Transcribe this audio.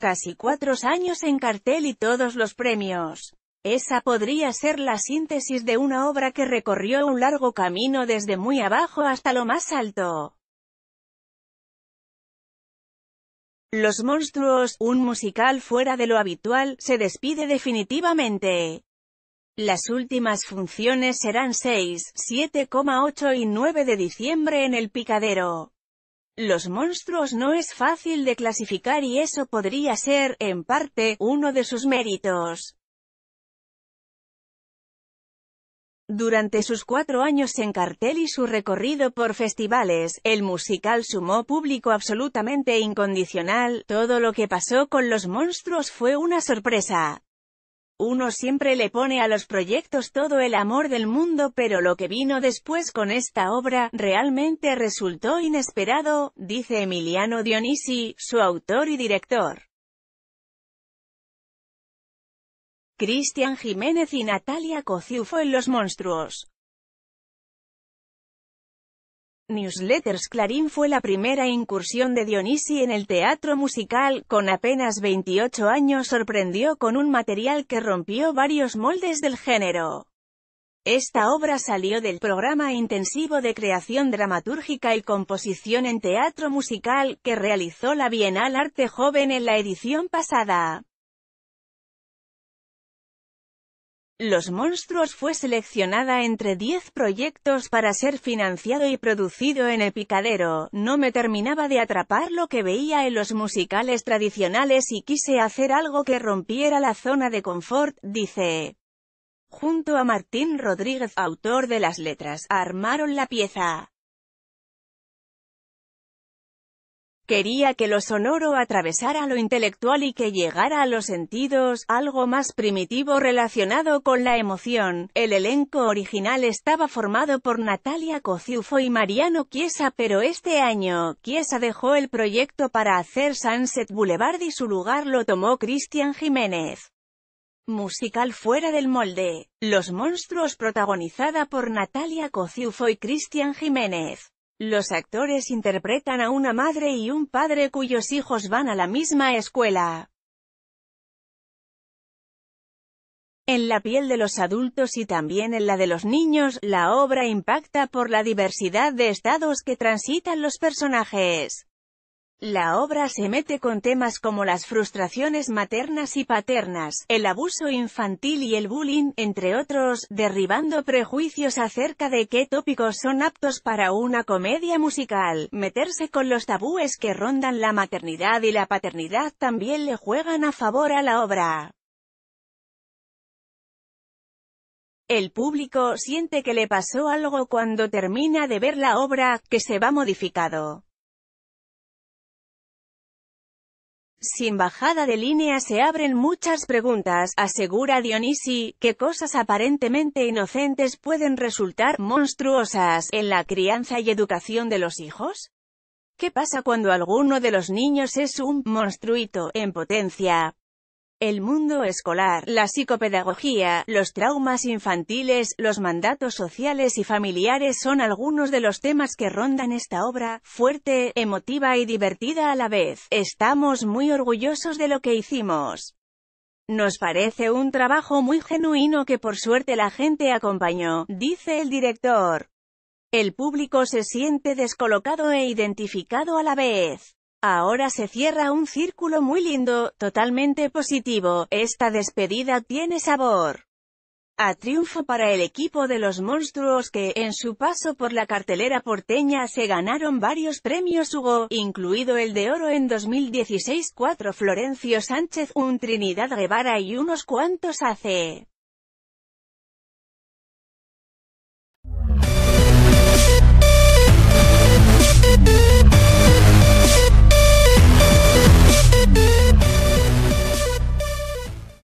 Casi cuatro años en cartel y todos los premios. Esa podría ser la síntesis de una obra que recorrió un largo camino desde muy abajo hasta lo más alto. Los Monstruos, un musical fuera de lo habitual, se despide definitivamente. Las últimas funciones serán 6, 7,8 y 9 de diciembre en el Picadero. Los monstruos no es fácil de clasificar y eso podría ser, en parte, uno de sus méritos. Durante sus cuatro años en cartel y su recorrido por festivales, el musical sumó público absolutamente incondicional, todo lo que pasó con los monstruos fue una sorpresa. Uno siempre le pone a los proyectos todo el amor del mundo pero lo que vino después con esta obra, realmente resultó inesperado, dice Emiliano Dionisi, su autor y director. Cristian Jiménez y Natalia Cociufo en Los Monstruos. Newsletters Clarín fue la primera incursión de Dionisi en el teatro musical, con apenas 28 años sorprendió con un material que rompió varios moldes del género. Esta obra salió del programa intensivo de creación dramatúrgica y composición en teatro musical, que realizó la Bienal Arte Joven en la edición pasada. Los Monstruos fue seleccionada entre 10 proyectos para ser financiado y producido en el picadero. No me terminaba de atrapar lo que veía en los musicales tradicionales y quise hacer algo que rompiera la zona de confort, dice. Junto a Martín Rodríguez, autor de las letras, armaron la pieza. Quería que lo sonoro atravesara lo intelectual y que llegara a los sentidos, algo más primitivo relacionado con la emoción. El elenco original estaba formado por Natalia Cociufo y Mariano Chiesa pero este año, Chiesa dejó el proyecto para hacer Sunset Boulevard y su lugar lo tomó Cristian Jiménez musical fuera del molde, Los Monstruos protagonizada por Natalia Cociufo y Cristian Jiménez. Los actores interpretan a una madre y un padre cuyos hijos van a la misma escuela. En la piel de los adultos y también en la de los niños, la obra impacta por la diversidad de estados que transitan los personajes. La obra se mete con temas como las frustraciones maternas y paternas, el abuso infantil y el bullying, entre otros, derribando prejuicios acerca de qué tópicos son aptos para una comedia musical. Meterse con los tabúes que rondan la maternidad y la paternidad también le juegan a favor a la obra. El público siente que le pasó algo cuando termina de ver la obra, que se va modificado. Sin bajada de línea se abren muchas preguntas, asegura Dionisi, que cosas aparentemente inocentes pueden resultar monstruosas en la crianza y educación de los hijos. ¿Qué pasa cuando alguno de los niños es un monstruito en potencia? El mundo escolar, la psicopedagogía, los traumas infantiles, los mandatos sociales y familiares son algunos de los temas que rondan esta obra, fuerte, emotiva y divertida a la vez. Estamos muy orgullosos de lo que hicimos. Nos parece un trabajo muy genuino que por suerte la gente acompañó, dice el director. El público se siente descolocado e identificado a la vez. Ahora se cierra un círculo muy lindo, totalmente positivo, esta despedida tiene sabor a triunfo para el equipo de los monstruos que, en su paso por la cartelera porteña se ganaron varios premios Hugo, incluido el de oro en 2016, 4 Florencio Sánchez, un Trinidad Guevara y unos cuantos hace.